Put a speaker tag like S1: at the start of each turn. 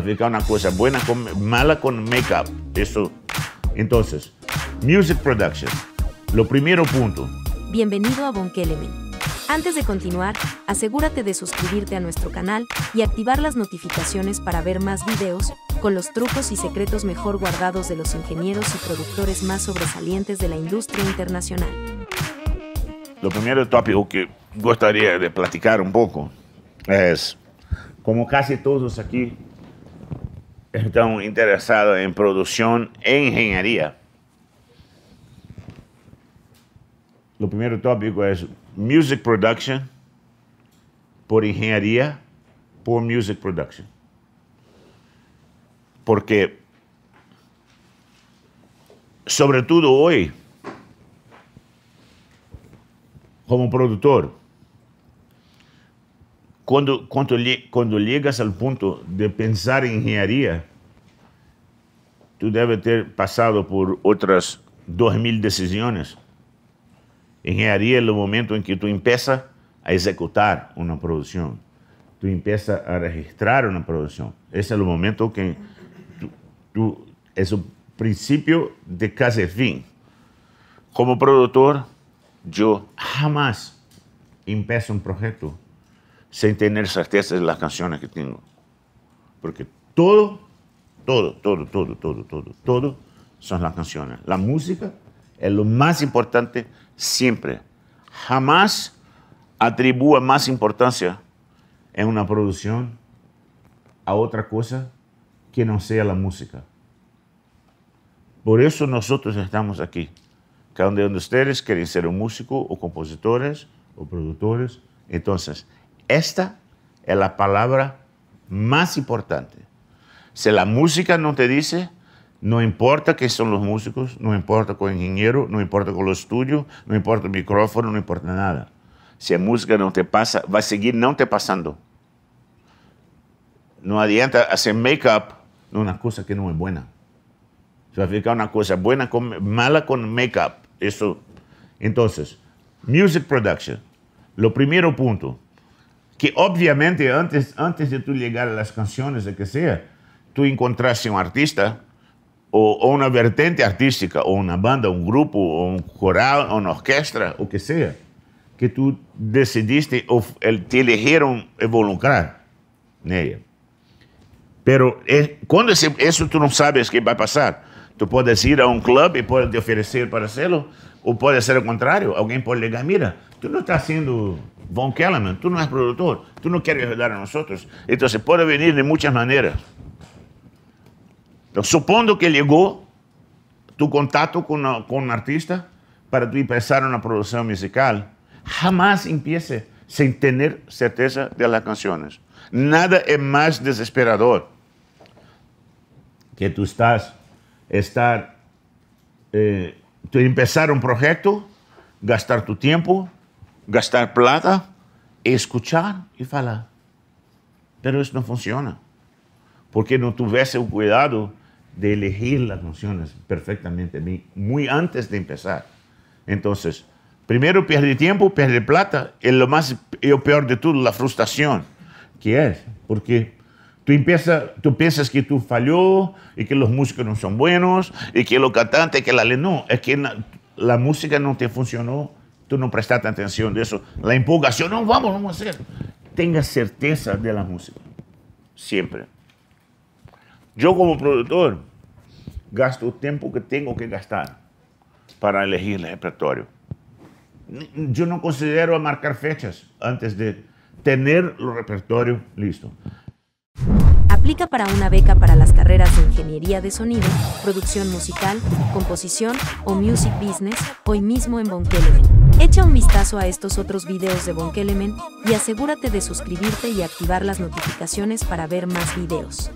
S1: significa una cosa buena con mala con make-up. Eso. Entonces, music production. Lo primero punto.
S2: Bienvenido a Bonkelemen. Antes de continuar, asegúrate de suscribirte a nuestro canal y activar las notificaciones para ver más videos con los trucos y secretos mejor guardados de los ingenieros y productores más sobresalientes de la industria internacional.
S1: Lo primero tópico que gustaría de platicar un poco es, como casi todos aquí están interesados en producción e ingeniería. Lo primero tópico es music production por ingeniería por music production. Porque, sobre todo hoy, como productor, cuando, cuando, llegas al punto de pensar en ingeniería, tú debes haber pasado por otras 2.000 decisiones. Ingeniería es el momento en que tú empiezas a ejecutar una producción, tú empiezas a registrar una producción. Ese es el momento que tú, es el principio de casi fin. Como productor, yo jamás empiezo un proyecto sin tener certeza de las canciones que tengo. Porque todo, todo, todo, todo, todo, todo, todo son las canciones. La música es lo más importante siempre. Jamás atribuya más importancia en una producción a otra cosa que no sea la música. Por eso nosotros estamos aquí. Cada uno de ustedes quieren ser un músico o compositores o productores. Entonces, esta es la palabra más importante. Si la música no te dice, no importa que son los músicos, no importa con el ingeniero, no importa con los estudios, no importa el micrófono, no importa nada. Si la música no te pasa, va a seguir no te pasando. No adianta hacer make-up de una cosa que no es buena. Se va a ficar una cosa buena con, mala con make-up. Eso. Entonces, music production. Lo primero punto, que obviamente antes, antes de tu llegar a las o que seja tu encontraste um artista ou uma vertente artística, ou uma banda, um grupo, ou um coral, ou uma orquestra o que seja que tu decidiste ou te elegeram involucrar en Pero eh, quando esse, isso tu não sabes que vai passar. Tu podes ir a um clube e pode te oferecer para serlo, ou pode ser o contrário. Alguém pode ligar, mira, tu não está sendo Von Kellerman, tú no eres productor, tú no quieres ayudar a nosotros. Entonces puede venir de muchas maneras. supongo que llegó tu contacto con, un artista para tú empezar una producción musical. Jamás empiece sin tener certeza de las canciones. Nada es más desesperador que tú estás, estar, eh, tú empezar un proyecto, gastar tu tiempo, gastar plata, escuchar y hablar. Pero eso no funciona, porque no tuviese el cuidado de elegir las canciones perfectamente, muy antes de empezar. Entonces, primero pierde tiempo, pierde plata, y lo más, y lo peor de todo, la frustración, ¿Qué es, porque tú, tú piensas que tú falló, y que los músicos no son buenos, y que los cantantes, que la ley no, es que la música no te funcionó no prestaste atención de eso. La impugnación, no, vamos, vamos a hacer. Tenga certeza de la música. Siempre. Yo como productor gasto el tiempo que tengo que gastar para elegir el repertorio. Yo no considero marcar fechas antes de tener el repertorio listo.
S2: Aplica para una beca para las carreras de ingeniería de sonido, producción musical, composición o music business hoy mismo en Bonkele. Echa un vistazo a estos otros videos de Bonkelemen y asegúrate de suscribirte y activar las notificaciones para ver más videos.